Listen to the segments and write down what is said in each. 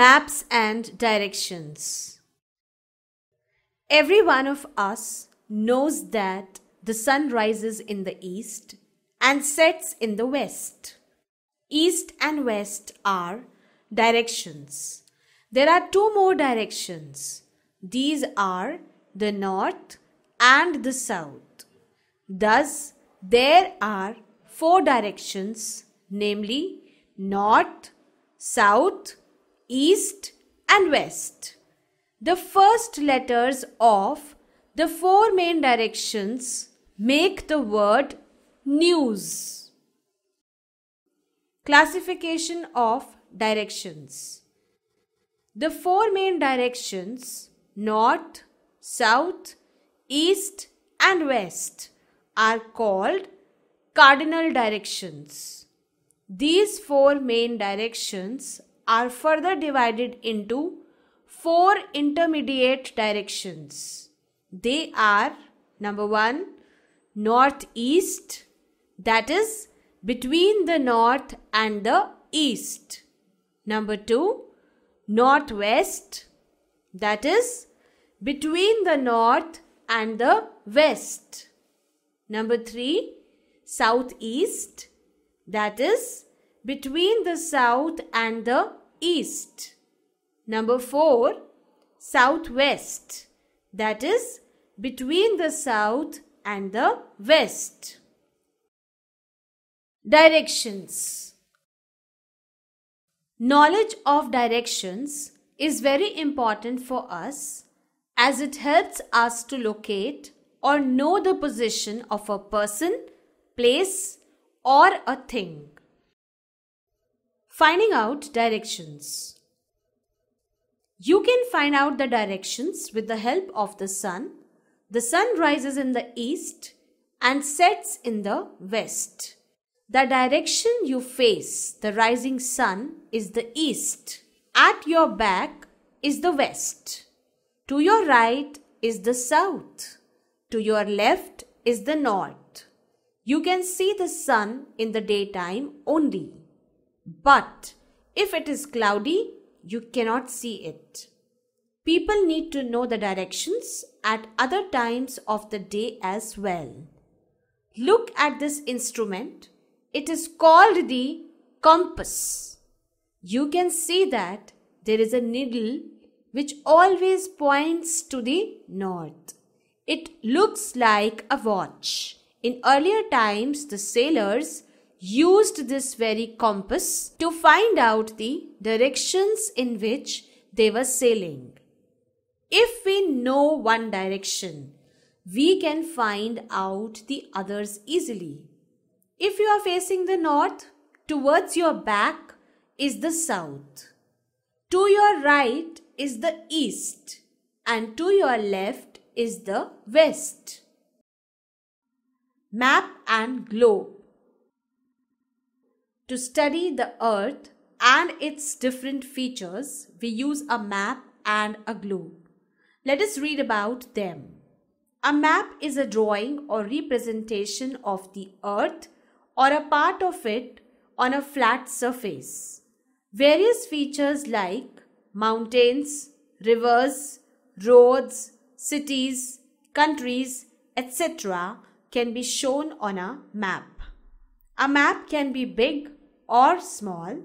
maps and directions. Every one of us knows that the sun rises in the east and sets in the west. East and west are directions. There are two more directions. These are the north and the south. Thus, there are four directions namely north, south, east and west. The first letters of the four main directions make the word news. Classification of directions. The four main directions north, south, east and west are called cardinal directions. These four main directions are further divided into four intermediate directions. They are number one, northeast, that is between the north and the east. Number two, northwest, that is between the north and the west. Number three, southeast, that is between the south and the east. Number 4 southwest that is between the south and the west. Directions Knowledge of directions is very important for us as it helps us to locate or know the position of a person, place or a thing. Finding out directions. You can find out the directions with the help of the sun. The sun rises in the east and sets in the west. The direction you face the rising sun is the east. At your back is the west. To your right is the south. To your left is the north. You can see the sun in the daytime only. But if it is cloudy, you cannot see it. People need to know the directions at other times of the day as well. Look at this instrument. It is called the compass. You can see that there is a needle which always points to the north. It looks like a watch. In earlier times, the sailors used this very compass to find out the directions in which they were sailing. If we know one direction, we can find out the others easily. If you are facing the north, towards your back is the south. To your right is the east and to your left is the west. Map and globe. To study the Earth and its different features, we use a map and a globe. Let us read about them. A map is a drawing or representation of the Earth or a part of it on a flat surface. Various features like mountains, rivers, roads, cities, countries, etc. can be shown on a map. A map can be big or small,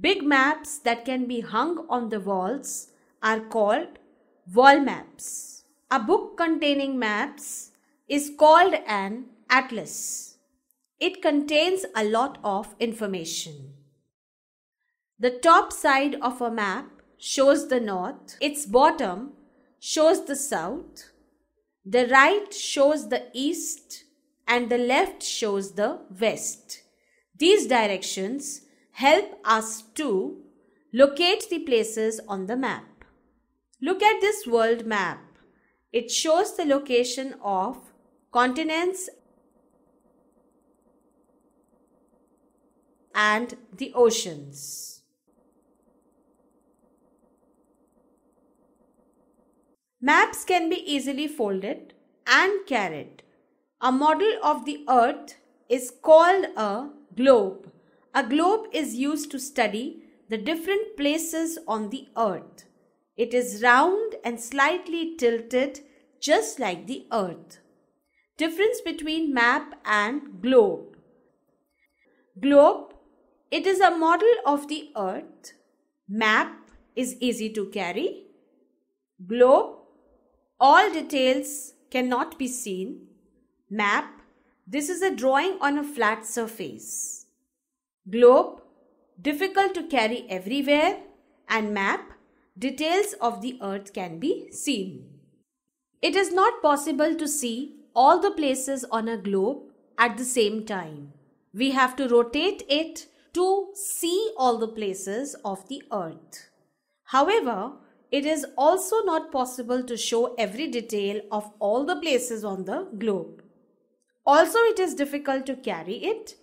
big maps that can be hung on the walls are called wall maps. A book containing maps is called an atlas. It contains a lot of information. The top side of a map shows the north, its bottom shows the south, the right shows the east, and the left shows the west. These directions help us to locate the places on the map. Look at this world map. It shows the location of continents and the oceans. Maps can be easily folded and carried. A model of the earth is called a globe. A globe is used to study the different places on the earth. It is round and slightly tilted just like the earth. Difference between map and globe. Globe, it is a model of the earth. Map is easy to carry. Globe, all details cannot be seen. Map, this is a drawing on a flat surface. Globe, difficult to carry everywhere and map, details of the earth can be seen. It is not possible to see all the places on a globe at the same time. We have to rotate it to see all the places of the earth. However, it is also not possible to show every detail of all the places on the globe. Also, it is difficult to carry it.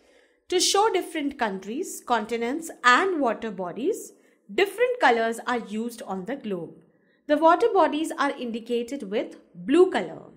To show different countries, continents and water bodies, different colors are used on the globe. The water bodies are indicated with blue color.